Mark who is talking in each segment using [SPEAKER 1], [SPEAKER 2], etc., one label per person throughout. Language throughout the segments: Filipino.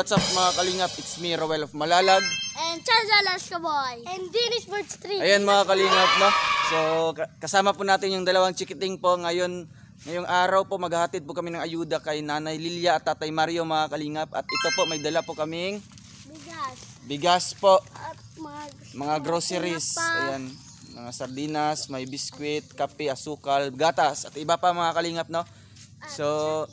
[SPEAKER 1] what's up mga kalingap? It's me, Roel of Malalag. And Charles Alas, kaboy. And Dennis Bird Street. Ayan mga kalingap, no? So, kasama po natin yung dalawang chikiting po ngayon. Ngayong araw po, maghahatid po kami ng ayuda kay Nanay Lilia at Tatay Mario mga kalingap. At ito po, may dala po kaming... Bigas. Bigas po. At mga, mga groceries. Ayan. Mga sardinas, may biskwit, kape, asukal, gatas. At iba pa mga kalingap, no? So,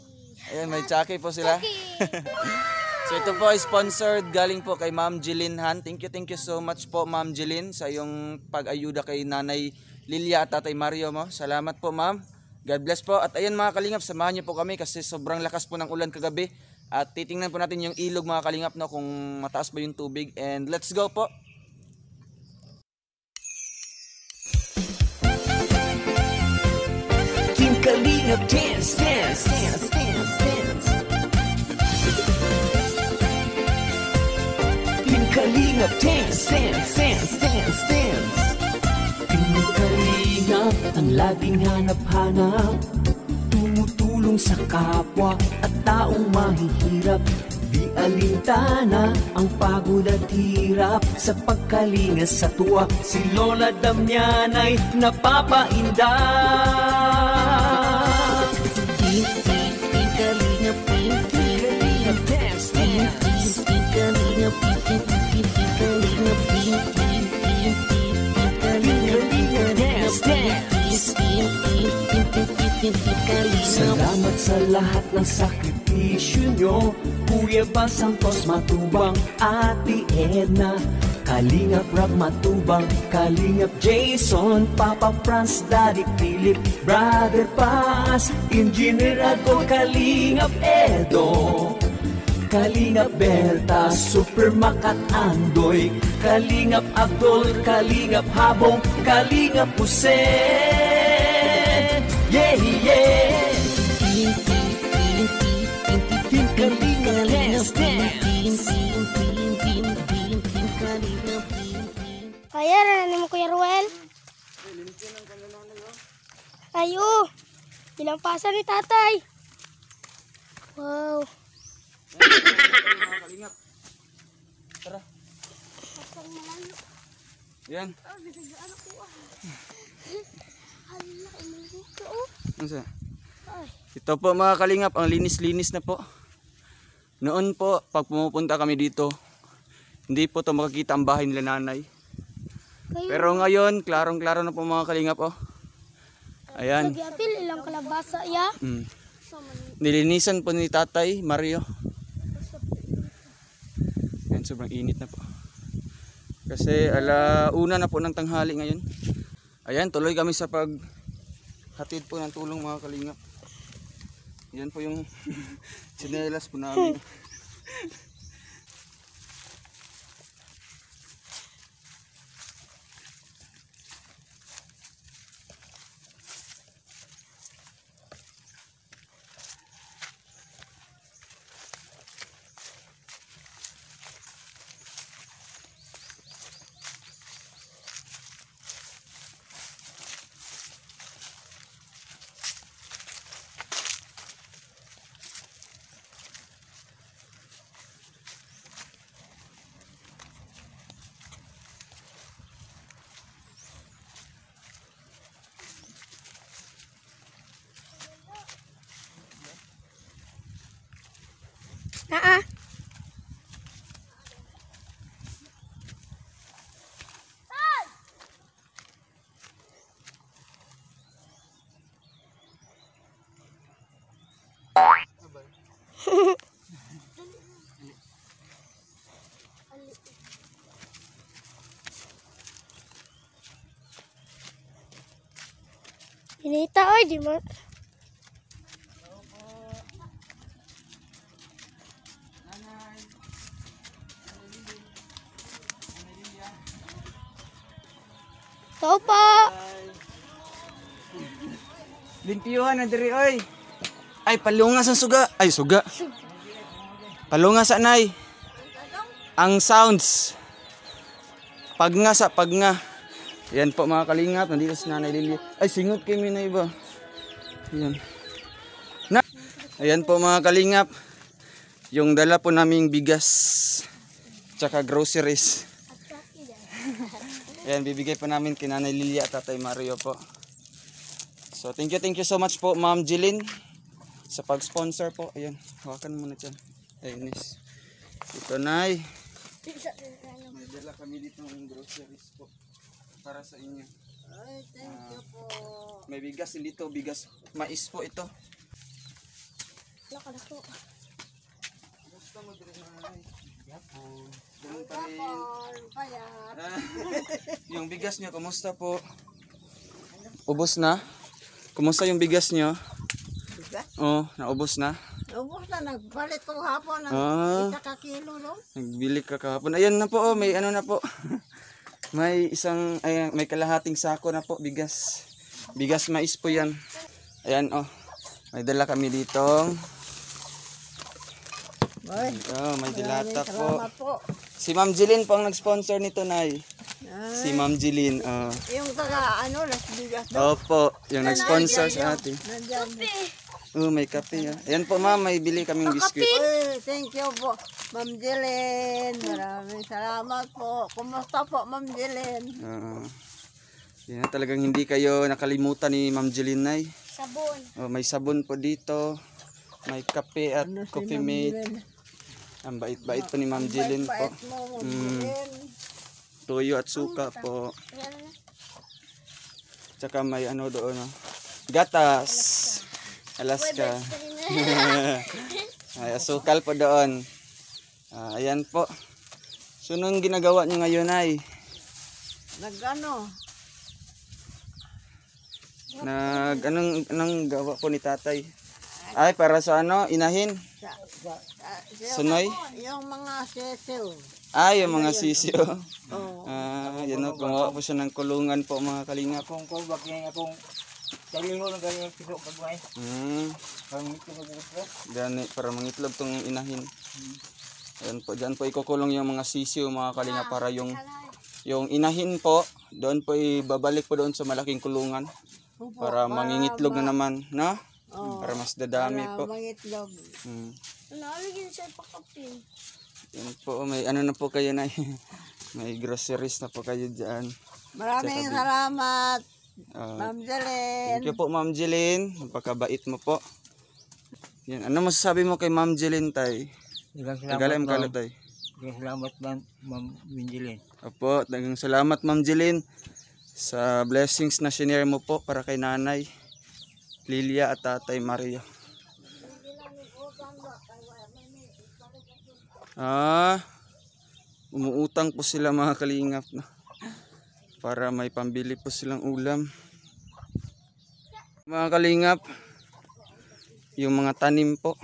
[SPEAKER 1] ayan, may tsake po sila. Tsake! So ito po sponsored galing po kay Ma'am Jeline Han. Thank you, thank you so much po Ma'am Jeline sa yung pag-ayuda kay Nanay Lilia at Tatay Mario mo. Salamat po Ma'am. God bless po. At ayan mga kalingap, samahan niyo po kami kasi sobrang lakas po ng ulan kagabi. At titingnan po natin yung ilog mga kalingap no, kung mataas ba yung tubig. And let's go po! Team Kalingap, dance, dance, dance, dance. obtain Stand, stand, stand, stands Pinagkalingap ang laging hanap-hanap Tumutulong sa kapwa at taong mahihirap Di alintana ang pagod at hirap Sa pagkalinga sa tuwa Si Lola Damian ay napapainda Thank hindi kalinaw Salamat sa lahat ng sakripisyo nyo Kuya Bal Santos matubang Ate Edna Kalingap Rob Matubang, Kalingap Jason, Papa Franz, Daddy Philip, Brother Paz, Engineer Ago, Kalingap Edo, Kalingap Berta, Super Makat Andoy, Kalingap Abdul, Kalingap Habong, Kalingap Hussein yeah, yeah. Tinti, tinti, tinti, tin kalinas, tin, tin, tin, tin, tin, tin kalinas. Kaya na naman Kuya Ruel. Ayo, oh. ilang pasa ni tatay. Wow. Tara. Yan. Oh, Ano ito po mga kalingap, ang linis-linis na po. Noon po, pag pumupunta kami dito, hindi po ito makakita ang bahay nila nanay. Pero ngayon, klarong-klaro na po mga kalingap. Oh. Ayan. Nagyapil, ilang kalabasa, ya? Mm. Nilinisan po ni tatay, Mario. Ayan, sobrang init na po. Kasi ala una na po ng tanghali ngayon. Ayan, tuloy kami sa pag hatid po ng tulong mga kalinga yan po yung chinelas po namin Ah, ah. Ini tak oi di mana? Bintiuhan na diri oy. Ay palungas ang suga. Ay suga. Palungas anay. Ang sounds. Pag nga sa pag nga. Yan po mga kalingap, nandito si Nanay Lily. Ay singot kay na iba. Yan. Na. Ayan po mga kalingap. Yung dala po naming bigas. Tsaka groceries. Ayan, bibigay po namin kay Nanay Lilia at Tatay Mario po. So, thank you, thank you so much po, Ma'am Jilin, sa pag-sponsor po. Ayan, hawakan muna dyan. Ayun, nis. Ito, Nay. May dala kami dito ng groceries po para sa inyo. Ay, thank you po. Ah, may bigas dito, bigas. Mais po ito. Laka na po. Gusto mo dito, Nay. Yapon. Ganun pa rin. Ah, yung bigas niyo, kumusta po? Ano? Ubus na? Kumusta yung bigas nyo? Bigas? Oo, oh, naubos na. Naubos na, nagbalit ko hapon. Ang oh. Ah. isa ka kilo, no? Nagbili ka kahapon. Ayan na po, oh, may ano na po. may isang, ayan, may kalahating sako na po, bigas. Bigas mais po yan. Ayan, oh. May dala kami ditong Boy, oh, may dilata po. po. Si Ma'am Jeline po ang nag-sponsor nito, Nay. Si Ma'am Jeline. Uh, yung taga ano, Las Vegas. Daw. Opo, yung nag-sponsor sa atin. Kape. Oh, may kape. Ah. Ayan po ma'am, may bili kaming biscuit. Ay, thank you po, Ma'am Jeline. Maraming salamat po. Kumusta po, Ma'am Jeline? Oo. Uh, ah, yan, talagang hindi kayo nakalimutan ni Ma'am Jeline Nay. Sabon. Oh, may sabon po dito. May kape at ano coffee mate. Ang bait-bait po ni Ma'am Jeline po. Bait -bait mo, mm. Toyo at suka po. Tsaka may ano doon. No? Gatas. Alaska. Ay, asukal po doon. Uh, ayan po. So, nung ginagawa niyo ngayon ay? Nagano? Nag, anong, anong gawa po ni tatay? Ay, para sa ano? Inahin? Sunoy? Yung mga sesew. Ah, yung mga sisyo. Oo. Ah, yan o. Gumawa po siya ng kulungan po mga kalinga. Kung ko, bakit yan akong Dalil mo ganyan piso kagmay. Hmm. Para mangitlog ko. Eh. Gani, para mangitlog tong inahin. Hmm. Ayan po, diyan po ikukulong yung mga sisiyo mga kalinga ah, para yung yung inahin po, doon po ibabalik po doon sa malaking kulungan. Opo, para, para mangingitlog ba? na naman, no? Oh, para mas dadami para po. Mangitlog. Hmm. Nalagyan ano, sa pakapin. Yan po, may ano na po kayo na may groceries na po kayo dyan. Maraming salamat. Uh, Ma'am Jeline. Thank you po Ma'am Jeline. Napakabait mo po. Yan. Ano masasabi mo kay Ma'am Jeline tay? Tagalim ka lang tay. Dagang salamat Ma'am Ma'am Jeline. Opo, dagang salamat Ma'am Jeline sa blessings na sinare mo po para kay Nanay Lilia at Tatay Mario. Ah, umuutang po sila mga kalingap no? para may pambili po silang ulam. Mga kalingap, yung mga tanim po.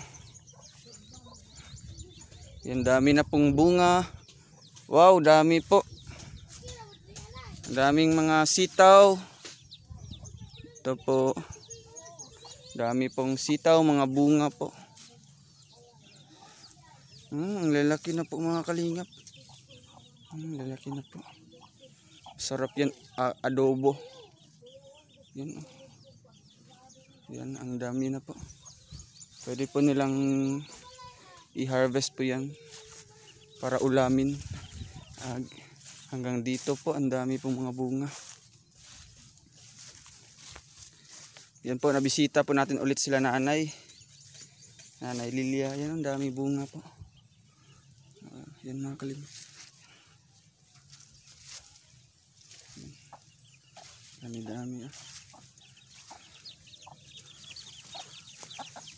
[SPEAKER 1] Yan dami na pong bunga. Wow, dami po. Daming mga sitaw. Ito po. Dami pong sitaw, mga bunga po. Hmm, lalaki na po mga kalingap. Hmm, lalaki na po. Sarap yan, A adobo. Yan. Oh. Yan, ang dami na po. Pwede po nilang i-harvest po yan para ulamin. Ag hanggang dito po, ang dami po mga bunga. Yan po, nabisita po natin ulit sila na anay. Nanay Lilia, yan ang dami bunga po. Yan mga kalib. Dami-dami ah.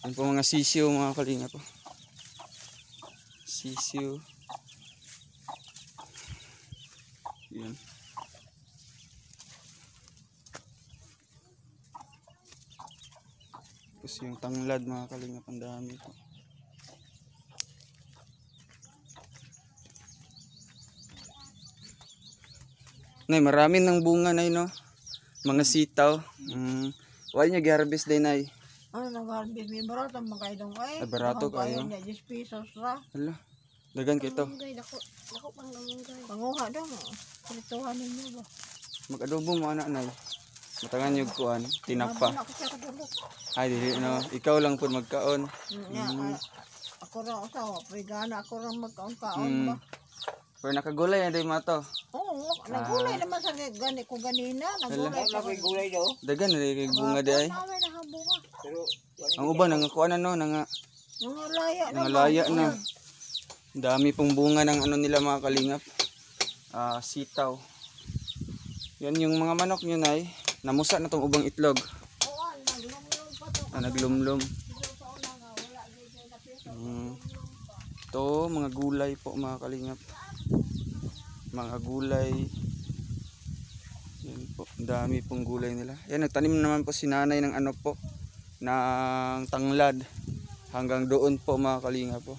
[SPEAKER 1] Yan po mga sisiyo mga kalinga po. Sisiyo. Yan. Tapos yung tanglad mga kalinga pandami po. Nay, marami ng bunga nay no. Mga sitaw. Mm. Wala niya garbis din ay? Ano nang garbis mi barato man kay dong ay. Ay barato kayo. 10 pesos ra. Hala. Dagan kito. to. Dako, dako pang nangunggay. Panguha daw mo. Prituhan niyo ba. mo anak nay. Matangan niyo kuan, tinakpa. Ay, dili no. Ikaw lang po magkaon. Mm. mm. Ako ra ako, pwede na ako ra magkaon-kaon mm. ba. Pero nakagulay na mga to. Oo, nagulay naman sa gani ko ganina, nagulay Wala. sa Wala gulay daw. Dagan na rin bunga di ay. Pero ang uban nang kuan na no, nang nangalaya na. Nangalaya na. Dami pong bunga ng ano nila mga kalingap. Ah, sitaw. Yan yung mga manok niyo nay, namusa na tong ubang itlog. Oo, naglumlum pa to. Ah, naglumlum. Mm. To mga gulay po mga kalingap mga gulay yan po, dami pong gulay nila yan, nagtanim naman po si nanay ng ano po ng tanglad hanggang doon po mga kalinga po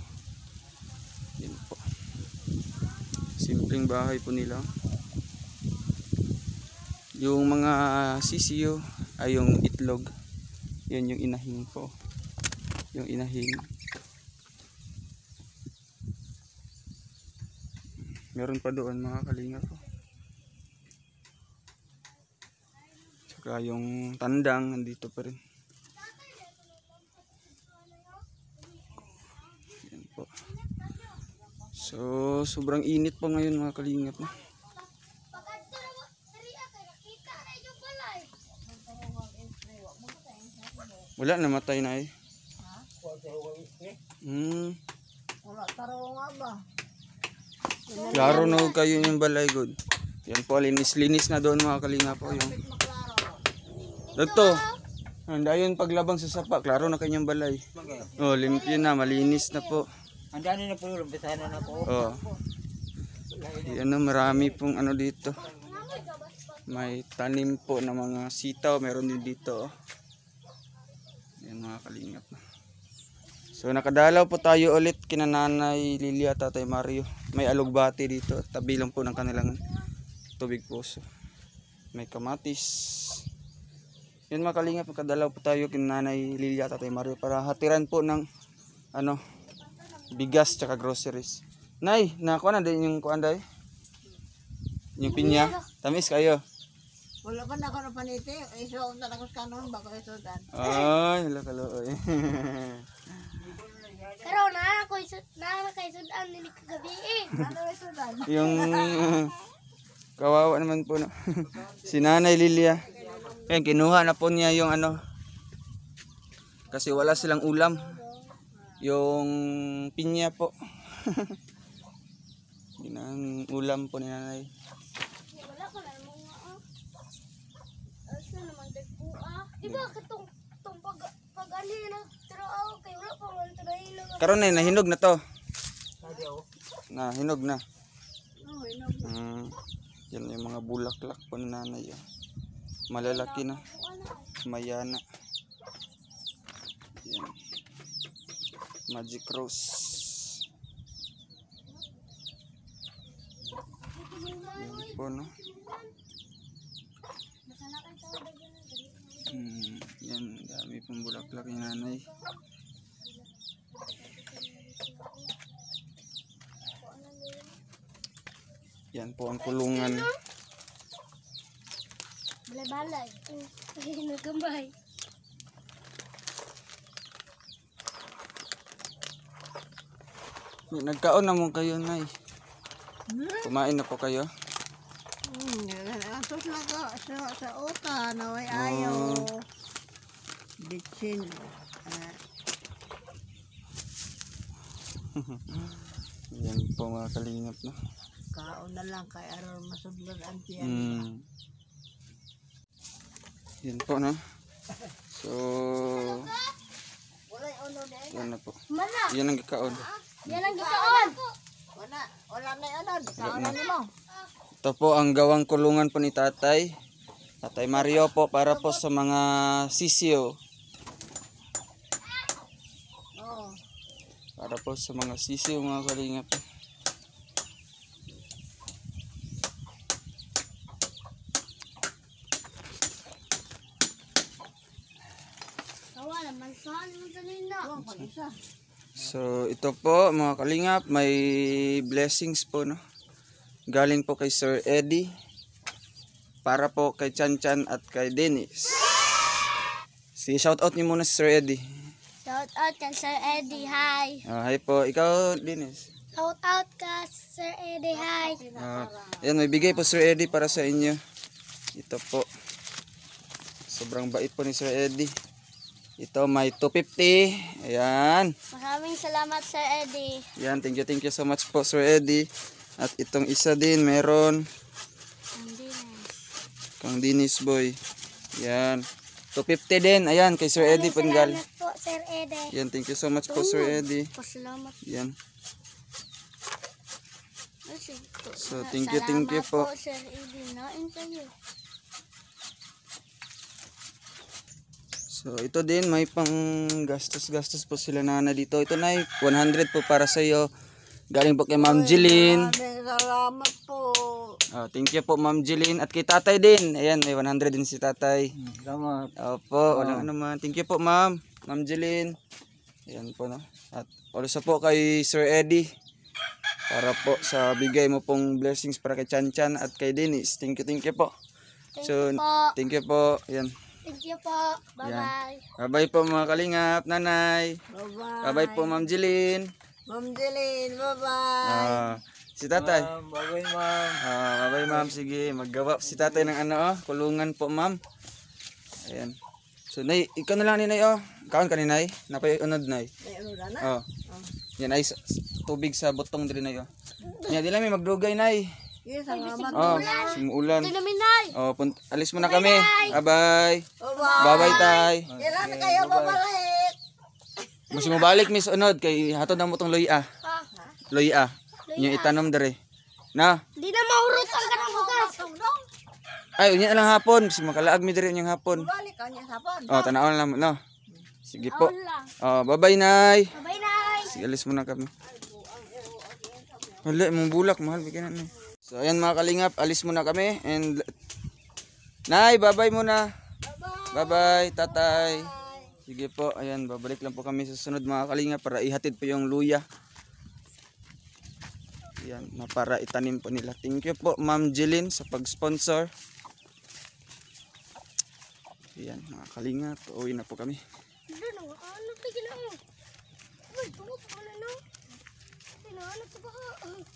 [SPEAKER 1] yan po simpleng bahay po nila yung mga sisiyo ay yung itlog yan yung inahin po yung inahin meron pa doon mga kalinga ko saka yung tandang dito pa rin po so sobrang init po ngayon mga kalingap na wala namatay na eh hmm wala tarawa nga ba Klaro na kayo yung balay god. Yan po, linis-linis na doon mga kalinga po. Yung... Dito. Handa yun paglabang sa sapa. Klaro na kanyang balay. Oh, limpyo na. Malinis na po. Handa na po. Lumpisahan na po. Oh. Yan na, marami pong ano dito. May tanim po ng mga sitaw. Meron din dito. Oh. Yan mga kalingap. So nakadalaw po tayo ulit kinananay Lilia Tatay Mario may alugbati dito tabi lang po ng kanilang tubig puso may kamatis yun mga kalingap po tayo kinanay Lilia at Tatay Mario para hatiran po ng ano bigas tsaka groceries nay nakuha na din yung kuanday yung pinya tamis kayo wala pa na eh. ako na paniti isuot na ako sa kanon bago isuotan ay wala kaloy Pero naa ko naa kay sudan nini kagabi eh. Ano kay Yung kawawa naman po no. si Nanay Lilia. Eh kinuha na po niya yung ano. Kasi wala silang ulam. Yung pinya po. Ginang ulam po ni Nanay. Wala ko na mga. Ah. Ano naman dagpo ah. Iba katong tong pag pag ano yun,
[SPEAKER 2] nagtraw, ah, ah, kayo wala pa man, tunahinog. Ah.
[SPEAKER 1] Karoon na, nahinog na to. Oh. Na, hinog na. Oh, hinog na. Hmm, yan yung mga bulaklak po ni nanay. Oh. Malalaki na. Mayana. Yan. Magic rose. Yan po, no? Hmm, yan, dami pong bulaklak ni nanay. Yan po ang kulungan. Balay-balay. Nagambay. Nagkaon na mo kayo, Nay. Kumain na po kayo. Mm, Sus na ko sa, sa uta, naway ayo. Oh. Bitsin. Yan po mga kalingap na. Kaon na lang kay aron masudlod ang tiyan. Mm. Yan po no. So Yan na po. Yan ang gikaon. Yan ang gikaon. Wala, wala na yun. Kaon na mo. Ito po ang gawang kulungan po ni tatay. Tatay Mario po para po sa mga sisiyo. Para po sa mga sisiyo mga kalinga po. So ito po mga kalingap may blessings po no. Galing po kay Sir Eddie. Para po kay Chan Chan at kay Dennis. Si shout out niyo muna si Sir Eddie. Shout out kay Sir Eddie. Hi. Oh, hi po. Ikaw, Dennis. Shout out ka Sir Eddie. Hi. Oh, ayan, may bigay po Sir Eddie para sa inyo. Ito po. Sobrang bait po ni Sir Eddie. Ito may 250. Ayan. Maraming salamat Sir Eddie. yan thank you, thank you so much po Sir Eddie. At itong isa din meron Kang Dinis Boy. Yan. 250 din. Ayan kay Sir Eddie Pangal. Salamat po Sir Eddie. Yan, thank you so much po Sir Eddie. Pasalamat. Yan. So, thank you, thank you po. Sir Eddie. Nain kayo. So, ito din, may pang gastos-gastos po sila nana dito. Ito na, 100 po para sa iyo. Galing po kay Ma'am Jeline. salamat po. Oh, thank you po Ma'am Jeline at kay Tatay din. Ayan, may 100 din si Tatay. Mm, salamat. Opo, walang ah. ano naman. Thank you po Ma'am. Ma'am Jeline. Ayan po no. At also po kay Sir Eddie para po sa bigay mo pong blessings para kay Chan Chan at kay Dennis. Thank you, thank you po. Thank so, you po. Thank you po. Ayan. Thank you po. Bye-bye. Bye-bye po mga kalingap, nanay. Bye-bye. Bye-bye po Ma'am Jeline. Ma'am Jeline, bye-bye. Ah, si tatay. Ma'am, bye-bye, ma'am. Ah, bye-bye, ma'am. Sige, maggawa si tatay ng ano, oh. Kulungan po, ma'am. Ayan. So, nai, ikaw na lang ni nai, oh. Kaon ka ni nay. Napayunod, nay. Napayunod na? Oh. oh. Yan, ay, tubig sa botong dili, nai, oh. Yan, di lang may magdugay, nai. Yes, salamat. Oh, simulan. Ito namin, nay. Oh, alis mo na kami. Ah, bye-bye. Bye-bye, tay. Kailan kayo, bye-bye. Musi mo balik Miss Unod kay hatod namo tong loya. Ha? Loya. Nyo itanom dere. Na. Di na maurot ang kanang bugas. Ay, unya lang hapon, si makalaag mi dere unyang hapon. Balik unya hapon. Oh, tanawon lang no. Sige po. Oh, bye-bye nay. Bye-bye nay. Sige, alis muna kami. Wala, mong bulak, mahal, bigyan na. So, ayan mga kalingap, alis muna kami. And, Nay, bye-bye muna. Bye-bye, tatay. Bye-bye. Sige po, ayan, babalik lang po kami sa sunod mga kalinga para ihatid po yung luya. Ayan, para itanim po nila. Thank you po Ma'am Jeline sa pag-sponsor. Ayan, mga kalinga, uwi na po kami. Ano